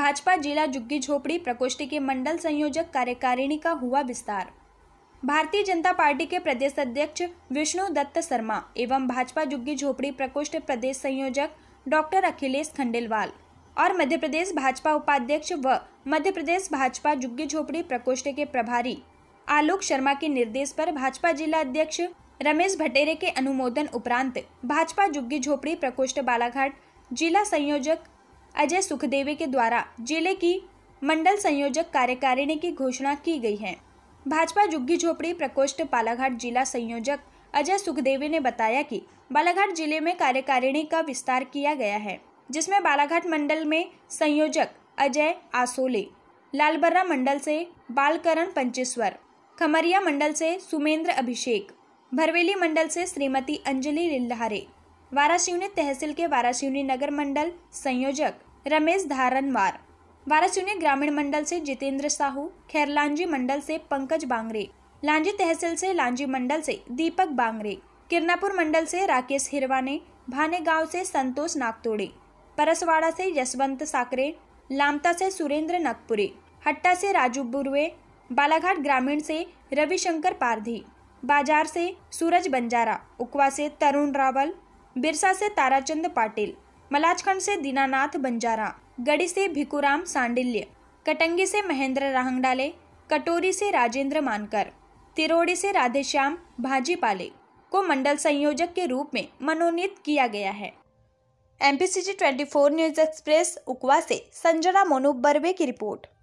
भाजपा जिला जुग्गी झोपड़ी प्रकोष्ठ के मंडल संयोजक कार्यकारिणी का हुआ विस्तार भारतीय जनता पार्टी के प्रदेश अध्यक्ष विष्णु दत्त शर्मा एवं भाजपा जुग्गी झोपड़ी प्रकोष्ठ प्रदेश संयोजक डॉक्टर अखिलेश खंडेलवाल और मध्य प्रदेश भाजपा उपाध्यक्ष व मध्य प्रदेश भाजपा जुग्गी झोपड़ी प्रकोष्ठ के प्रभारी आलोक शर्मा के निर्देश पर भाजपा जिला अध्यक्ष रमेश भटेरे के अनुमोदन उपरांत भाजपा जुग्गी झोपड़ी प्रकोष्ठ बालाघाट जिला संयोजक अजय सुखदेवे के द्वारा जिले की मंडल संयोजक कार्यकारिणी की घोषणा की गई है भाजपा जुग्गी झोपड़ी प्रकोष्ठ बालाघाट जिला संयोजक अजय सुखदेवे ने बताया कि बालाघाट जिले में कार्यकारिणी का विस्तार किया गया है जिसमें बालाघाट मंडल में संयोजक अजय आसोले लालबर्रा मंडल से बालकरण पंचेश्वर खमरिया मंडल से सुमेंद्र अभिषेक भरवेली मंडल से श्रीमती अंजलि लिल्हारे वाराशिवनी तहसील के वाराशिवनी नगर मंडल संयोजक रमेश धारनवार वाराशिवनी ग्रामीण मंडल से जितेंद्र साहू खैर लांजी मंडल से पंकज बांगरे लांजी तहसील से लांजी मंडल से दीपक बांगरे किरनापुर मंडल से राकेश हिरवाने भाने गांव से संतोष नागतोड़े परसवाड़ा से यशवंत साकरे लामता से सुरेंद्र नकपुरे हट्टा से राजू बुरवे बालाघाट ग्रामीण से रविशंकर पारधी बाजार से सूरज बंजारा उकवा से तरुण रावल बिरसा से ताराचंद पाटिल मलाजखंड से दीनानाथ बंजारा गढ़ी से भिकुराम सांडिल्य कटंगी से महेंद्र राहंगडाले कटोरी से राजेंद्र मानकर तिरोड़ी से राधेश्याम भाजीपाले को मंडल संयोजक के रूप में मनोनीत किया गया है एमपीसीजी 24 न्यूज एक्सप्रेस उकवा से संजना मोनू बर्वे की रिपोर्ट